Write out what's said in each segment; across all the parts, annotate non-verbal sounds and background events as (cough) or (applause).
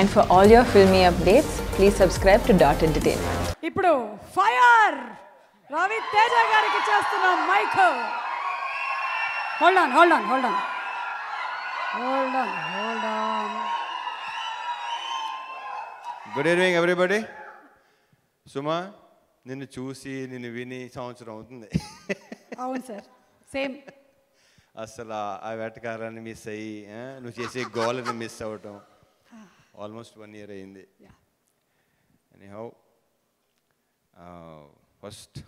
and for all your filmy updates please subscribe to dot entertainment ఇప్పుడు fire Ravi Teja గారికి చేస్తున్నాం mike hold on hold on hold on hold on hold on good evening everybody Suma నిన్ను చూసి నిన్ను విని సంవత్సరం అవుతుంది అవును సార్ సేమ్ అసలు ఆ వేటకారాన్ని మిస్ అయ్యి నువ్వు చేసే గోళ్ళని మిస్ అవ్వటం ఆల్మోస్ట్ వన్ ఇయర్ అయింది anyhow first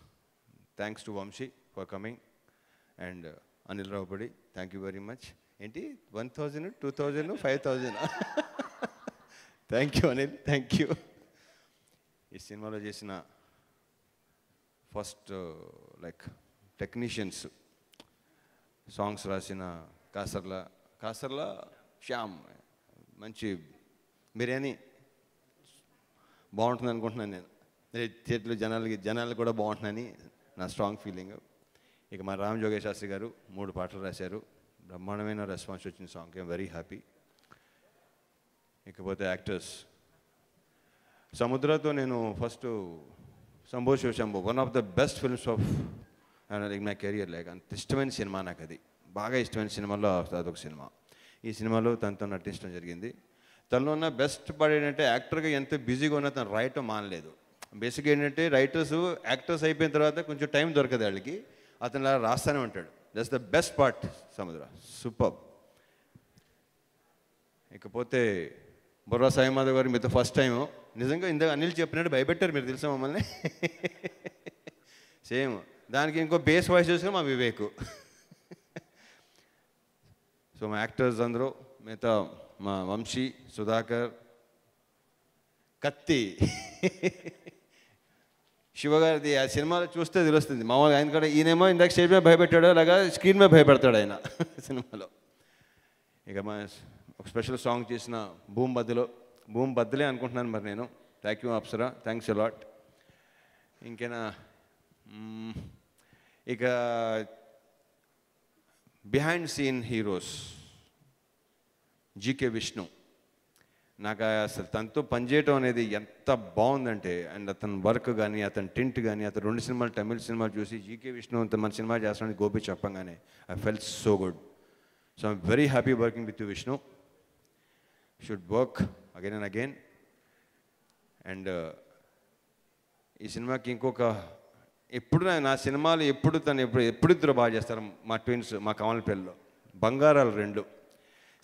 thanks to Vamshi for coming and Anil Ravipudi thank you very much ఏంటి one thousand two thousand five thousand thank you Anil thank you ఈ సినిమాలో చేసిన ఫస్ట్ లైక్ టెక్నీషియన్స్ సాంగ్స్ రాసిన కాసర్ల కాసర్ల శ్యామ్ మంచి బిర్యానీ బాగుంటుంది అనుకుంటున్నాను నేను చేతులు జనాలకి జనాలు కూడా బాగుంటుందని నా స్ట్రాంగ్ ఫీలింగ్ ఇక మా రామ్ జోగేష్ శాస్త్రి గారు మూడు పాటలు రాశారు బ్రహ్మాండమైన రెస్పాన్స్ వచ్చిన సాంగ్ ఐమ్ వెరీ హ్యాపీ ఇకపోతే యాక్టర్స్ సముద్రతో నేను first Shambho Shivashambho one of the best films of like నా కెరియర్ లైక్ అంత ఇష్టమైన సినిమా నాకు అది బాగా ఇష్టమైన సినిమాలో అదొక సినిమా ఈ సినిమాలో తనతో నటించడం జరిగింది తనలో ఉన్న బెస్ట్ పార్ట్ ఏంటంటే యాక్టర్గా ఎంత బిజీగా ఉన్నా తను రాయటం మానలేదు బేసిక్ ఏంటంటే రైటర్స్ యాక్టర్స్ అయిపోయిన తర్వాత కొంచెం టైం దొరకదు వాళ్ళకి అతను అలా రాస్తానే ఉంటాడు that's the best part Samudra super ఇకపోతే బుర్రా సాయిమాధవ్ గారు మీతో ఫస్ట్ టైం నిజంగా ఇంత అనిల్ చెప్పినట్టు భయపెట్టారు మీరు తెలుసా మమ్మల్ని సేమ్ (laughs) దానికి ఇంకో బేస్ వాయిస్ చేసుకుని మా వివేకు సో (laughs) మా యాక్టర్స్ అందరూ మిగతా మా వంశీ సుధాకర్ కత్తి శివగారిది ఆ సినిమాలో చూస్తే తెలుస్తుంది మామూలుగా ఆయన కూడా ఈయనేమో ఇందాక స్టేజ్ మీద భయపెట్టాడు అలాగా స్క్రీన్ మీద భయపెడతాడు ఆయన (laughs) సినిమాలో ఇక మా ఒక స్పెషల్ సాంగ్ చేసిన భూమి బద్దలో భూమి బద్దలే అనుకుంటున్నాను మరి నేను thank you Apsara thanks a lot ఇంకేనా ఇక behind scene heroes GK Vishnu నాకు అసలు తనతో పనిచేయటం అనేది ఎంత బాగుందంటే అండ్ అతని వర్క్ కానీ అతని టింట్ కానీ అతను రెండు సినిమాలు తమిళ సినిమాలు చూసి జీకే విష్ణు అంత మన సినిమా చేస్తానని గోపి చెప్పంగానే I felt so good so I'm very happy working with Vishnu should work again and again and ఈ సినిమాకి ఇంకొక ఎప్పుడు నా సినిమాలు ఎప్పుడు తను ఎప్పుడు ఎప్పుడు ఇద్దరు బాగా చేస్తారు మా ట్విన్స్ మా పిల్లలు బంగారాలు రెండు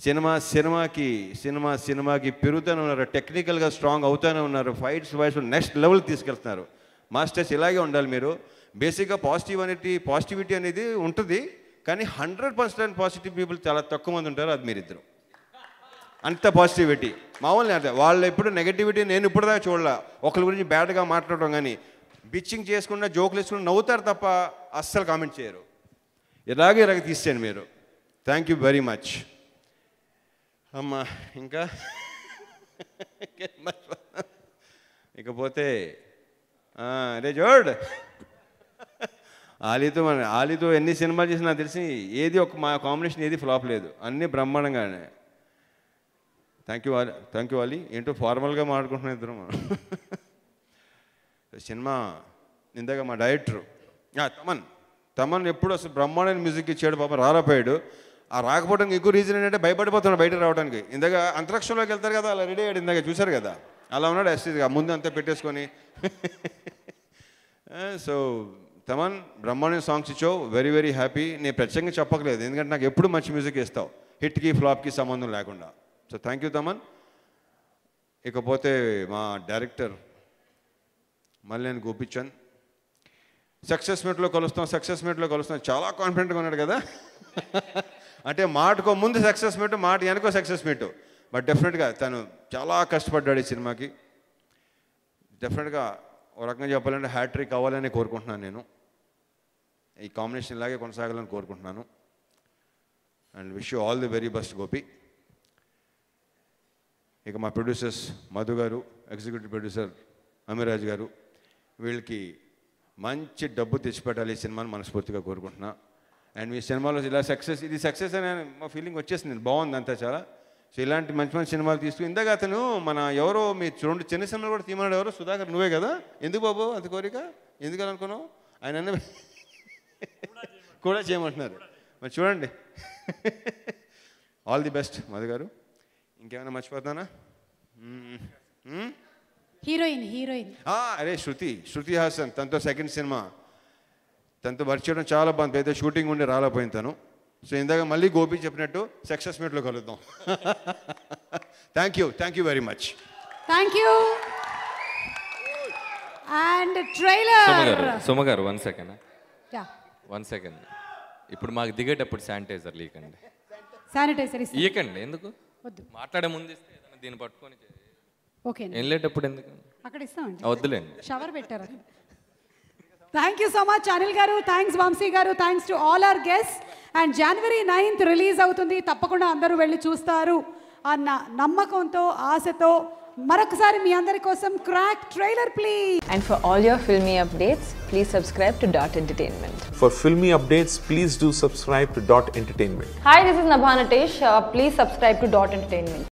సినిమా సినిమాకి సినిమా సినిమాకి పెరుగుతూనే ఉన్నారు టెక్నికల్గా స్ట్రాంగ్ అవుతూనే ఉన్నారు ఫైట్స్ వైస్ నెక్స్ట్ లెవెల్కి తీసుకెళ్తున్నారు మాస్టర్స్ ఇలాగే ఉండాలి మీరు బేసిక్గా పాజిటివ్ అనేది పాజిటివిటీ అనేది ఉంటుంది కానీ హండ్రెడ్ పర్సెంట్ పాజిటివ్ పీపుల్ చాలా తక్కువ మంది ఉంటారు అది మీరిద్దరు అంత పాజిటివిటీ మామూలు అంటే వాళ్ళు ఎప్పుడు నెగటివిటీ నేను ఇప్పుడు దాకా చూడాల ఒకరి గురించి బ్యాడ్గా మాట్లాడడం కానీ బిచ్చింగ్ చేసుకున్న జోకులు వేసుకున్న నవ్వుతారు తప్ప అస్సలు కామెంట్ చేయరు ఇలాగే ఇలాగ తీసేయండి మీరు థ్యాంక్ యూ వెరీ మచ్ అమ్మా ఇంకా (laughs) ఇకపోతే అదే చూడు ఆలీతో మన ఆలీతో ఎన్ని సినిమాలు చేసినా తెలిసి ఏది ఒక మా కాంబినేషన్ ఏది ఫ్లాప్ లేదు అన్ని బ్రహ్మాండంగానే thank you Ali thank you Ali ఏంటో ఫార్మల్గా మాట్లాడుకుంటున్నాం ఇద్దరు మనం (laughs) సినిమా ఇందాక మా డైరెక్టరు తమన్ తమన్ ఎప్పుడు అసలు బ్రహ్మాండ మ్యూజిక్ ఇచ్చాడు పాపం రారాపోయాడు ఆ రాకపోవడానికి ఎక్కువ రీజన్ ఏంటంటే భయపడిపోతున్నాడు బయటకు రావడానికి ఇందాక అంతరిక్షంలోకి వెళ్తారు కదా అలా రెడీ అయ్యాడు ఇందాక చూశారు కదా అలా ఉన్నాడు ఎస్టీగా ముందు అంతా పెట్టేసుకొని సో (laughs) eh, తమన్ బ్రహ్మాండ సాంగ్స్ ఇచ్చో వెరీ వెరీ హ్యాపీ నేను ప్రత్యేకంగా చెప్పకలేదు ఎందుకంటే నాకు ఎప్పుడు మంచి మ్యూజిక్ ఇస్తావు హిట్కి ఫ్లాప్కి సంబంధం లేకుండా సో థ్యాంక్ యూ తమన్ ఇకపోతే మా డైరెక్టర్ మల్లెన్ గోపిచంద్ సక్సెస్ మీట్లో కలుస్తాం సక్సెస్ మీట్లో కలుస్తాం చాలా కాన్ఫిడెంట్గా ఉన్నాడు కదా (laughs) అంటే మాటకో ముందు సక్సెస్ మీటు మాట వెనకో సక్సెస్ మీటు బట్ డెఫినెట్గా తను చాలా కష్టపడ్డాడు ఈ సినిమాకి డెఫినెట్గా ఒక రకంగా చెప్పాలంటే హ్యాట్రిక్ అవ్వాలని కోరుకుంటున్నాను నేను ఈ కాంబినేషన్ ఇలాగే కొనసాగాలని కోరుకుంటున్నాను and wish you all the very best Gopi ఇక మా ప్రొడ్యూసర్స్ మధు గారు ఎగ్జిక్యూటివ్ ప్రొడ్యూసర్ అమీరాజ్ గారు వీళ్ళకి మంచి డబ్బు తెచ్చిపెట్టాలి ఈ సినిమాని మనస్ఫూర్తిగా కోరుకుంటున్నాను అండ్ మీ సినిమాలో ఇలా సక్సెస్ ఇది సక్సెస్ అనే మా ఫీలింగ్ వచ్చేసింది బాగుంది అంతా చాలా సో ఇలాంటి మంచి మంచి సినిమాలు తీసుకు ఇందాక అతను మన ఎవరో మీ రెండు చిన్న సినిమాలు కూడా తీమన్నాడు ఎవరో సుధాకర్ నువ్వే కదా ఎందుకు బాబు అంత కోరిక ఎందుకు అనుకున్నావు ఆయన కూడా చేయమంటున్నారు మరి చూడండి ఆల్ ది బెస్ట్ మధు గారు ఇంకేమైనా మర్చిపోతానా హీరోయిన్ హీరోయిన్ అరే శృతి శృతి హాసన్ తనతో సెకండ్ సినిమా తనతో వర్క్ చేయడం చాలా బాగుంది పెద్ద షూటింగ్ ఉండి రాలేపోయింది తను సో ఇందాక మళ్ళీ గోపి చెప్పినట్టు సక్సెస్ మీట్లో కలుద్దాం thank you thank you very much thank you and trailer సుమగారు వన్ సెకండ్ వన్ సెకండ్ ఇప్పుడు మాకు దిగేటప్పుడు శానిటైజర్ లీకండి శానిటైజర్ ఇయకండి ఎందుకు మాట్లాడే ముందు ఇస్తే దీన్ని పట్టుకొని ఓకే వెళ్ళేటప్పుడు ఎందుకు అక్కడ ఇస్తామండి వద్దులేండి షవర్ పెట్టారు thank you so much Anil గారు థ్యాంక్స్ వంశీ గారు thanks to all our guest and January ninth release అవుతుంది తప్పకుండా అందరూ వెళ్ళి చూస్తారు అన్న నమ్మకంతో ఆశతో మరొకసారి మీ అందరి కోసం Crack trailer please and for all your filmy updates please subscribe to dot entertainment for filmy updates please do subscribe to dot entertainment hi this is Nabha Natesh please subscribe to dot entertainment